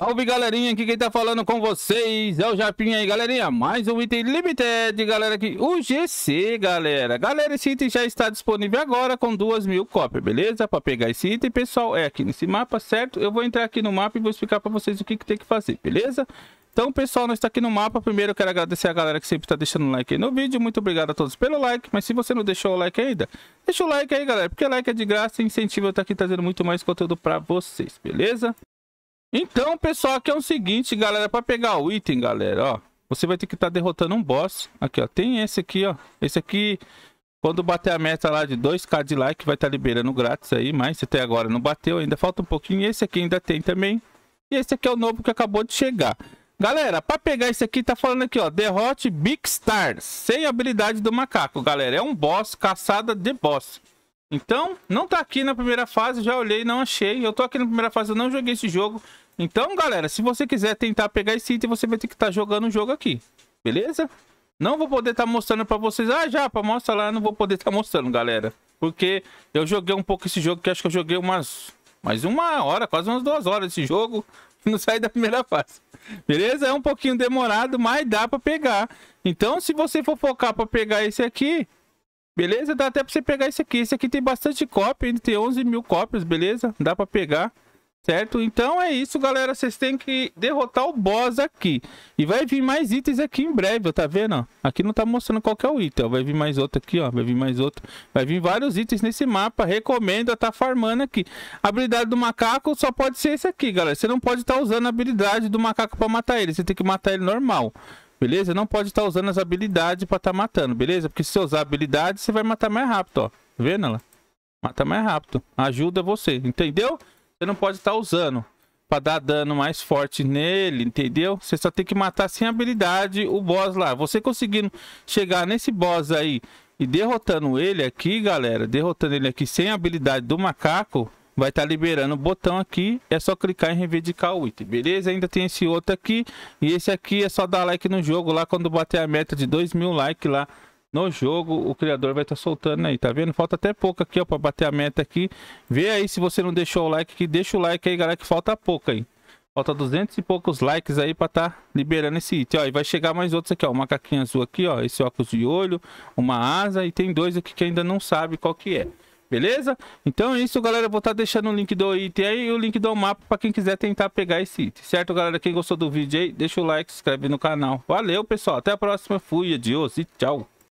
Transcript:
Salve galerinha, aqui quem tá falando com vocês é o Japinha aí, galerinha. Mais um item limited, galera, aqui. O GC, galera. Galera, esse item já está disponível agora com duas mil cópias, beleza? Para pegar esse item, pessoal, é aqui nesse mapa, certo? Eu vou entrar aqui no mapa e vou explicar para vocês o que, que tem que fazer, beleza? Então, pessoal, nós estamos tá aqui no mapa. Primeiro, eu quero agradecer a galera que sempre está deixando o like aí no vídeo. Muito obrigado a todos pelo like. Mas se você não deixou o like ainda, deixa o like aí, galera. Porque like é de graça e incentiva eu estar tá aqui trazendo muito mais conteúdo para vocês, beleza? Então, pessoal, aqui é o seguinte, galera, para pegar o item, galera, ó, você vai ter que estar tá derrotando um boss. Aqui, ó, tem esse aqui, ó. Esse aqui, quando bater a meta lá de 2k de like, vai estar tá liberando grátis aí, mas até agora não bateu, ainda falta um pouquinho. Esse aqui ainda tem também. E esse aqui é o novo que acabou de chegar. Galera, para pegar esse aqui, tá falando aqui, ó, derrote Big Stars, sem habilidade do macaco, galera. É um boss, caçada de boss. Então, não tá aqui na primeira fase, já olhei, não achei. Eu tô aqui na primeira fase, eu não joguei esse jogo. Então, galera, se você quiser tentar pegar esse item, você vai ter que estar tá jogando o jogo aqui. Beleza? Não vou poder estar tá mostrando pra vocês. Ah, já, pra mostrar lá, não vou poder estar tá mostrando, galera. Porque eu joguei um pouco esse jogo, que acho que eu joguei umas... Mais uma hora, quase umas duas horas esse jogo. não sai da primeira fase. Beleza? É um pouquinho demorado, mas dá pra pegar. Então, se você for focar pra pegar esse aqui... Beleza? Dá até pra você pegar esse aqui. Esse aqui tem bastante cópia, ele tem 11 mil cópias, beleza? Dá pra pegar, certo? Então é isso, galera. Vocês têm que derrotar o boss aqui. E vai vir mais itens aqui em breve, ó. Tá vendo? Aqui não tá mostrando qual que é o item, ó. Vai vir mais outro aqui, ó. Vai vir mais outro. Vai vir vários itens nesse mapa. Recomendo a tá farmando aqui. A habilidade do macaco só pode ser esse aqui, galera. Você não pode estar tá usando a habilidade do macaco pra matar ele. Você tem que matar ele normal. Beleza? Não pode estar tá usando as habilidades para estar tá matando, beleza? Porque se você usar habilidade, você vai matar mais rápido, ó. Tá vendo ela? Mata mais rápido. Ajuda você, entendeu? Você não pode estar tá usando para dar dano mais forte nele, entendeu? Você só tem que matar sem habilidade o boss lá. Você conseguindo chegar nesse boss aí e derrotando ele aqui, galera, derrotando ele aqui sem habilidade do macaco, vai estar tá liberando o botão aqui. É só clicar em reivindicar o item, beleza? Ainda tem esse outro aqui. E esse aqui é só dar like no jogo lá quando bater a meta de 2 mil likes lá no jogo, o criador vai estar tá soltando aí, tá vendo? Falta até pouco aqui, ó, para bater a meta aqui. Vê aí se você não deixou o like aqui, deixa o like aí, galera, que falta pouco aí. Falta 200 e poucos likes aí para estar tá liberando esse item, ó. E vai chegar mais outros aqui, ó, o macaquinho azul aqui, ó, esse óculos de olho, uma asa e tem dois aqui que ainda não sabe qual que é. Beleza? Então é isso, galera. Eu vou estar tá deixando o link do item aí e o link do mapa para quem quiser tentar pegar esse item. Certo, galera? Quem gostou do vídeo aí, deixa o like, se inscreve no canal. Valeu, pessoal. Até a próxima. Fui, adios e tchau.